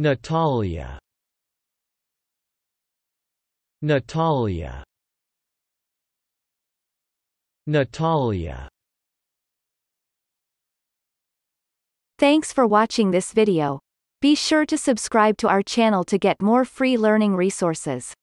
Natalia Natalia Natalia Thanks for watching this video. Be sure to subscribe to our channel to get more free learning resources.